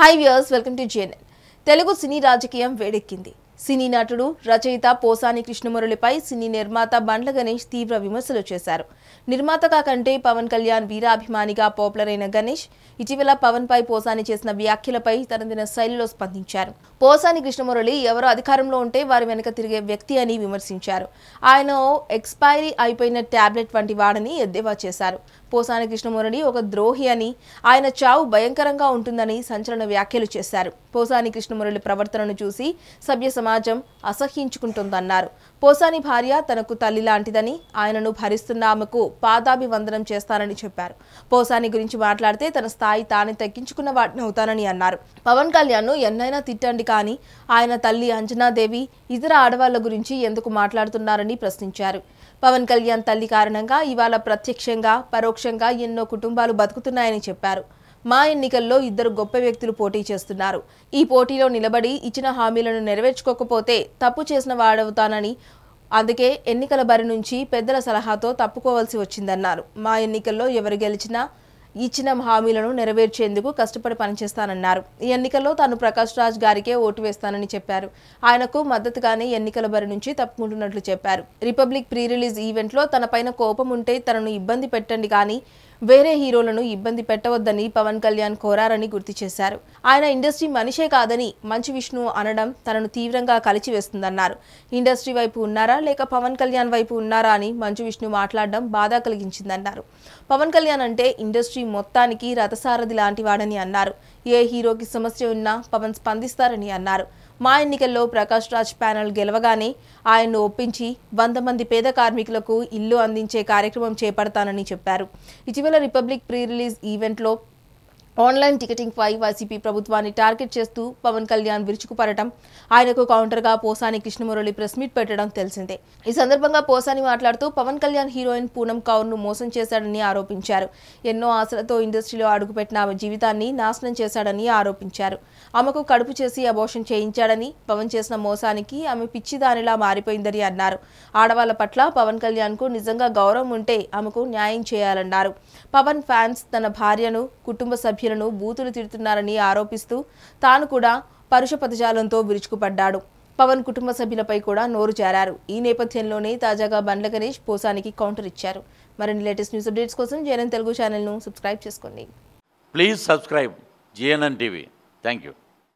high viewers welcome to JNN Telugu సినీ రాజకీయం వేడెక్కింది సినీ నటుడు రచయిత పోసాని కృష్ణమురళిపై సినీ నిర్మాత బండ్ల గణేష్ తీవ్ర విమర్శలు చేశారు నిర్మాతగా కంటే పవన్ కళ్యాణ్ వీరాభిమానిగా పాపులర్ అయిన గణేష్ ఇటీవల పవన్ పై పోసాని చేసిన వ్యాఖ్యలపై తనదిన శైలిలో స్పందించారు పోసాని కృష్ణమురళి ఎవరో అధికారంలో ఉంటే వారి వెనక తిరిగే వ్యక్తి అని విమర్శించారు ఆయన ఎక్స్పైరీ అయిపోయిన ట్యాబ్లెట్ వంటి వాడని ఎద్దేవా చేశారు పోసాని కృష్ణమురళి ఒక ద్రోహి అని ఆయన చావు భయంకరంగా ఉంటుందని సంచలన వ్యాఖ్యలు చేశారు పోసాని కృష్ణమురళి ప్రవర్తనను చూసి సభ్య సమాజం అసహ్యించుకుంటుందన్నారు పోసాని భార్య తనకు తల్లి లాంటిదని ఆయనను భరిస్తున్న ఆమెకు పాదాభివందనం చేస్తానని చెప్పారు పోసాని గురించి మాట్లాడితే తన స్థాయి తానే తగ్గించుకున్న వాటిని అవుతానని అన్నారు పవన్ కళ్యాణ్ను ఎన్నైనా తిట్టండి కానీ ఆయన తల్లి అంజనాదేవి ఇతర ఆడవాళ్ల గురించి ఎందుకు మాట్లాడుతున్నారని ప్రశ్నించారు పవన్ కళ్యాణ్ తల్లి కారణంగా ఇవాళ ప్రత్యక్షంగా పరోక్షంగా ఎన్నో కుటుంబాలు బతుకుతున్నాయని చెప్పారు మా ఎన్నికల్లో ఇద్దరు గొప్ప వ్యక్తులు పోటీ చేస్తున్నారు ఈ పోటీలో నిలబడి ఇచ్చిన హామీలను నెరవేర్చుకోకపోతే తప్పు చేసిన వాడవుతానని అందుకే ఎన్నికల బరి నుంచి పెద్దల సలహాతో తప్పుకోవాల్సి వచ్చిందన్నారు మా ఎన్నికల్లో ఎవరు గెలిచినా ఇచ్చిన హామీలను నెరవేర్చేందుకు కష్టపడి పనిచేస్తానన్నారు ఈ ఎన్నికల్లో తాను ప్రకాష్ రాజ్ గారికే ఓటు వేస్తానని చెప్పారు ఆయనకు మద్దతుగానే ఎన్నికల బరి నుంచి తప్పుకుంటున్నట్లు చెప్పారు రిపబ్లిక్ ప్రీ రిలీజ్ ఈవెంట్లో తనపైన కోపం ఉంటే తనను ఇబ్బంది పెట్టండి కానీ వేరే హీరోలను ఇబ్బంది పెట్టవద్దని పవన్ కళ్యాణ్ కోరారని గుర్తు చేశారు ఆయన ఇండస్ట్రీ మనిషే కాదని మంచి విష్ణు అనడం తనను తీవ్రంగా కలిచివేస్తుందన్నారు ఇండస్ట్రీ వైపు ఉన్నారా లేక పవన్ కళ్యాణ్ వైపు ఉన్నారా అని మంచు విష్ణు మాట్లాడడం బాధ కలిగించిందన్నారు పవన్ కళ్యాణ్ అంటే ఇండస్ట్రీ మొత్తానికి రథసారథి లాంటివాడని అన్నారు ఏ హీరోకి సమస్య ఉన్నా పవన్ స్పందిస్తారని అన్నారు మా ఎన్నికల్లో ప్రకాష్ రాజ్ ప్యానెల్ గెలవగానే ఆయన్ను ఒప్పించి వంద మంది పేద కార్మికులకు ఇల్లు అందించే కార్యక్రమం చేపడతానని చెప్పారు ఇటీవల రిపబ్లిక్ ప్రీ రిలీజ్ ఈవెంట్లో ఆన్లైన్ టికెటింగ్ పై వైసీపీ ప్రభుత్వాన్ని టార్గెట్ చేస్తూ పవన్ కళ్యాణ్ విరుచుకుపడటం ఆయనకు కౌంటర్ గా పోసాని కృష్ణమురళి ప్రెస్ మీట్ పెట్టడం తెలిసిందే ఈ సందర్భంగా పోసాని మాట్లాడుతూ పవన్ కళ్యాణ్ హీరోయిన్ పూనం కౌర్ ను మోసం చేశాడని ఆరోపించారు ఎన్నో ఆశలతో ఇండస్ట్రీలో అడుగుపెట్టిన ఆమె జీవితాన్ని నాశనం చేశాడని ఆరోపించారు ఆమెకు కడుపు చేసి అబోషన్ చేయించాడని పవన్ చేసిన మోసానికి ఆమె పిచ్చిదానిలా మారిపోయిందని అన్నారు ఆడవాళ్ల పట్ల పవన్ కళ్యాణ్ కు నిజంగా గౌరవం ఉంటే ఆమెకు న్యాయం చేయాలన్నారు పవన్ ఫ్యాన్స్ తన భార్యను కుటుంబ సభ్యులు సంఖ్యలను బూతులు తిడుతున్నారని ఆరోపిస్తూ తాను కూడా పరుష పదజాలంతో విరుచుకుపడ్డాడు పవన్ కుటుంబ సభ్యులపై కూడా నోరు చేరారు ఈ నేపథ్యంలోనే తాజాగా బండ్ల గణేష్ పోసానికి కౌంటర్ ఇచ్చారు మరిన్ని లేటెస్ట్ న్యూస్ అప్డేట్స్ కోసం జేఎన్ఎన్ తెలుగు ఛానల్ను సబ్స్క్రైబ్ చేసుకోండి please subscribe JNN TV thank you